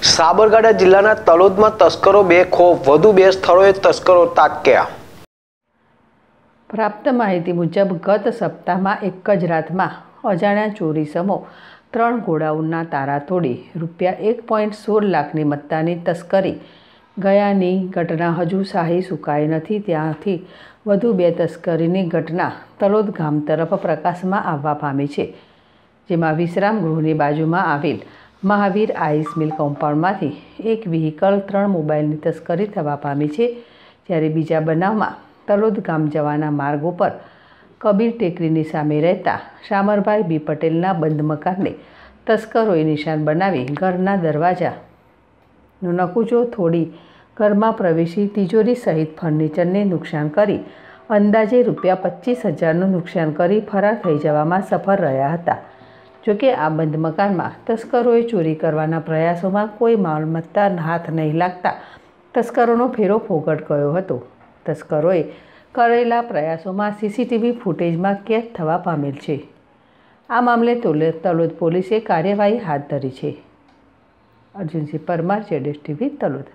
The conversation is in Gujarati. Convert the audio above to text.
સાબરકાંઠા જિલ્લાના તલોદમાં તસ્કરો બે ખોફ વધુ બે સ્થળોએ તસ્કરો તાક્યા પ્રાપ્ત માહિતી મુજબ ગત સપ્તાહમાં એક જ રાતમાં અજાણ્યા ચોરી સમો ત્રણ ગોડાઉનના તારા તોડી રૂપિયા એક પોઈન્ટ સોળ લાખની મત્તાની તસ્કરી ગયાની ઘટના હજુ શાહી સુકાઈ નથી ત્યાંથી વધુ બે તસ્કરીની ઘટના તલોદ ગામ તરફ પ્રકાશમાં આવવા પામી છે જેમાં વિશ્રામ ગૃહની બાજુમાં આવેલ મહાવીર આઈસ મિલ કમ્પાઉન્ડમાંથી એક વ્હીકલ ત્રણ મોબાઈલની તસ્કરી થવા પામી છે જ્યારે બીજા બનાવમાં તલોદ ગામ જવાના માર્ગ ઉપર કબીર ટેકરીની સામે રહેતા શામરભાઈ બી પટેલના બંધ મકાનને તસ્કરોએ નિશાન બનાવી ઘરના દરવાજાનો નકુચો થોડી ઘરમાં પ્રવેશી તિજોરી સહિત ફર્નિચરને નુકસાન કરી અંદાજે રૂપિયા પચીસ હજારનું નુકસાન કરી ફરાર થઈ જવામાં સફળ રહ્યા હતા જોકે આ બંધ મકાનમાં તસ્કરોએ ચોરી કરવાના પ્રયાસોમાં કોઈ માલમત્તા હાથ નહીં લાગતા તસ્કરોનો ફેરો ફોગટ ગયો હતો તસ્કરોએ કરેલા પ્રયાસોમાં સીસીટીવી ફૂટેજમાં કેદ થવા પામેલ છે આ મામલે તલોદ પોલીસે કાર્યવાહી હાથ ધરી છે અર્જુનસિંહ પરમાર જેડેશ ટીવી તલોદ